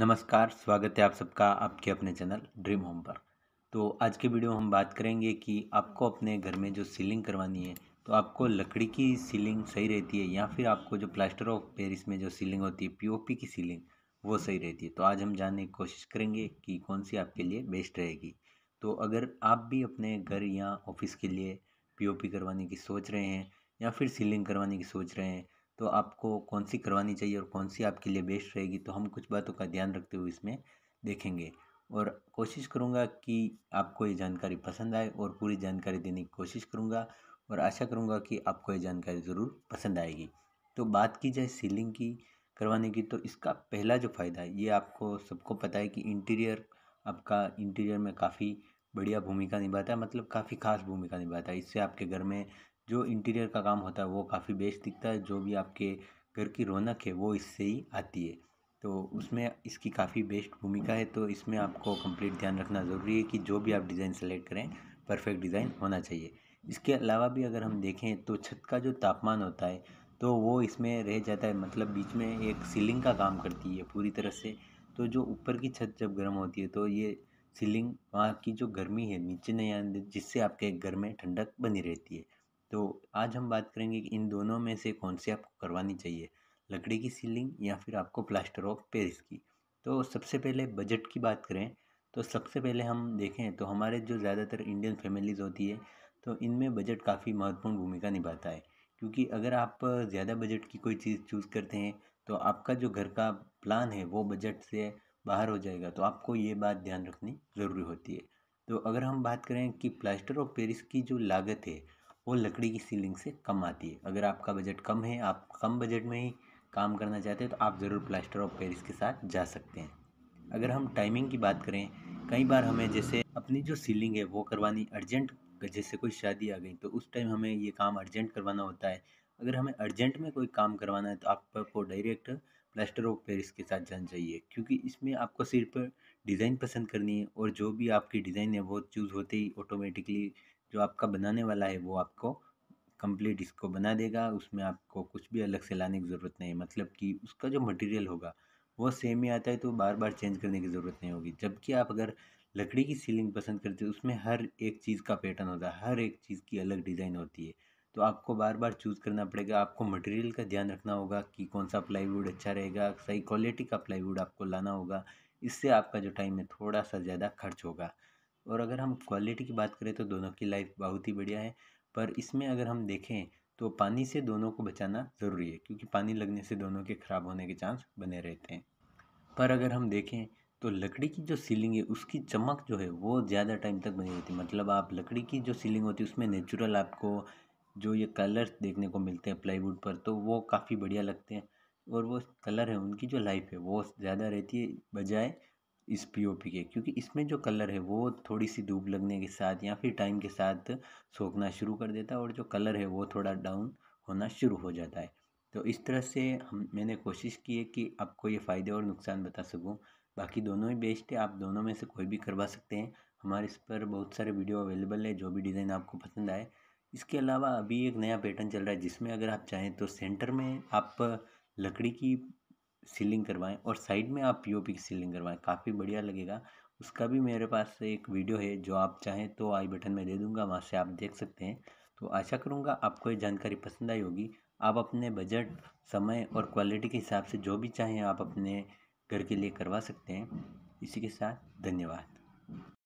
नमस्कार स्वागत है आप सबका आपके अपने चैनल ड्रीम होम पर तो आज के वीडियो में हम बात करेंगे कि आपको अपने घर में जो सीलिंग करवानी है तो आपको लकड़ी की सीलिंग सही रहती है या फिर आपको जो प्लास्टर ऑफ पेरिस में जो सीलिंग होती है पीओपी की सीलिंग वो सही रहती है तो आज हम जानने की कोशिश करेंगे कि कौन सी आपके लिए बेस्ट रहेगी तो अगर आप भी अपने घर या ऑफिस के लिए पी करवाने की सोच रहे हैं या फिर सीलिंग करवाने की सोच रहे हैं तो आपको कौन सी करवानी चाहिए और कौन सी आपके लिए बेस्ट रहेगी तो हम कुछ बातों का ध्यान रखते हुए इसमें देखेंगे और कोशिश करूँगा कि आपको ये जानकारी पसंद आए और पूरी जानकारी देने की कोशिश करूँगा और आशा करूँगा कि आपको ये जानकारी ज़रूर पसंद आएगी तो बात की जाए सीलिंग की करवाने की तो इसका पहला जो फ़ायदा है ये आपको सबको पता है कि इंटीरियर आपका इंटीरियर में काफ़ी बढ़िया भूमिका निभाता है मतलब काफ़ी खास भूमिका निभाता है इससे आपके घर में जो इंटीरियर का काम होता है वो काफ़ी बेस्ट दिखता है जो भी आपके घर की रौनक है वो इससे ही आती है तो उसमें इसकी काफ़ी बेस्ट भूमिका है तो इसमें आपको कंप्लीट ध्यान रखना ज़रूरी है कि जो भी आप डिज़ाइन सेलेक्ट करें परफेक्ट डिज़ाइन होना चाहिए इसके अलावा भी अगर हम देखें तो छत का जो तापमान होता है तो वो इसमें रह जाता है मतलब बीच में एक सीलिंग का काम करती है पूरी तरह से तो जो ऊपर की छत जब गर्म होती है तो ये सीलिंग वहाँ की जो गर्मी है नीचे नहीं आने जिससे आपके घर में ठंडक बनी रहती है तो आज हम बात करेंगे कि इन दोनों में से कौन सी आपको करवानी चाहिए लकड़ी की सीलिंग या फिर आपको प्लास्टर ऑफ पेरिस की तो सबसे पहले बजट की बात करें तो सबसे पहले हम देखें तो हमारे जो ज़्यादातर इंडियन फैमिलीज़ होती है तो इनमें बजट काफ़ी महत्वपूर्ण भूमिका निभाता है क्योंकि अगर आप ज़्यादा बजट की कोई चीज़ चूज़ करते हैं तो आपका जो घर का प्लान है वो बजट से बाहर हो जाएगा तो आपको ये बात ध्यान रखनी ज़रूरी होती है तो अगर हम बात करें कि प्लास्टर ऑफ पेरिस की जो लागत है वो लकड़ी की सीलिंग से कम आती है अगर आपका बजट कम है आप कम बजट में ही काम करना चाहते हैं तो आप ज़रूर प्लास्टर ऑफ पेरिस के साथ जा सकते हैं अगर हम टाइमिंग की बात करें कई बार हमें जैसे अपनी जो सीलिंग है वो करवानी अर्जेंट जैसे कोई शादी आ गई तो उस टाइम हमें ये काम अर्जेंट करवाना होता है अगर हमें अर्जेंट में कोई काम करवाना है तो आपको डायरेक्ट प्लास्टर ऑफ पेरिस के साथ जाना चाहिए क्योंकि इसमें आपको सिर्फ डिज़ाइन पसंद करनी है और जो भी आपकी डिज़ाइन है वो चूज़ होते ही ऑटोमेटिकली जो आपका बनाने वाला है वो आपको कंप्लीट इसको बना देगा उसमें आपको कुछ भी अलग से लाने की ज़रूरत नहीं है मतलब कि उसका जो मटेरियल होगा वो सेम ही आता है तो बार बार चेंज करने की ज़रूरत नहीं होगी जबकि आप अगर लकड़ी की सीलिंग पसंद करते हो उसमें हर एक चीज़ का पैटर्न होता है हर एक चीज़ की अलग डिज़ाइन होती है तो आपको बार बार चूज़ करना पड़ेगा आपको मटेरियल का ध्यान रखना होगा कि कौन सा प्लाईवुड अच्छा रहेगा सही क्वालिटी का प्लाईवुड आपको लाना होगा इससे आपका जो टाइम है थोड़ा सा ज़्यादा खर्च होगा और अगर हम क्वालिटी की बात करें तो दोनों की लाइफ बहुत ही बढ़िया है पर इसमें अगर हम देखें तो पानी से दोनों को बचाना ज़रूरी है क्योंकि पानी लगने से दोनों के ख़राब होने के चांस बने रहते हैं पर अगर हम देखें तो लकड़ी की जो सीलिंग है उसकी चमक जो है वो ज़्यादा टाइम तक बनी रहती है मतलब आप लकड़ी की जो सीलिंग होती है उसमें नेचुरल आपको जो ये कलर्स देखने को मिलते हैं प्लाईवुड पर तो वो काफ़ी बढ़िया लगते हैं और वो कलर है उनकी जो लाइफ है वो ज़्यादा रहती है बजाय इस पीओपी के क्योंकि इसमें जो कलर है वो थोड़ी सी धूप लगने के साथ या फिर टाइम के साथ सोखना शुरू कर देता है और जो कलर है वो थोड़ा डाउन होना शुरू हो जाता है तो इस तरह से हम मैंने कोशिश की है कि आपको ये फ़ायदे और नुकसान बता सकूँ बाकी दोनों ही बेस्ट है आप दोनों में से कोई भी करवा सकते हैं हमारे इस पर बहुत सारे वीडियो अवेलेबल है जो भी डिज़ाइन आपको पसंद आए इसके अलावा अभी एक नया पैटर्न चल रहा है जिसमें अगर आप चाहें तो सेंटर में आप लकड़ी की सीलिंग करवाएं और साइड में आप पीओपी की सीलिंग करवाएं काफ़ी बढ़िया लगेगा उसका भी मेरे पास एक वीडियो है जो आप चाहें तो आई बटन में दे दूंगा वहाँ से आप देख सकते हैं तो आशा करूँगा आपको ये जानकारी पसंद आई होगी आप अपने बजट समय और क्वालिटी के हिसाब से जो भी चाहें आप अपने घर के लिए करवा सकते हैं इसी के साथ धन्यवाद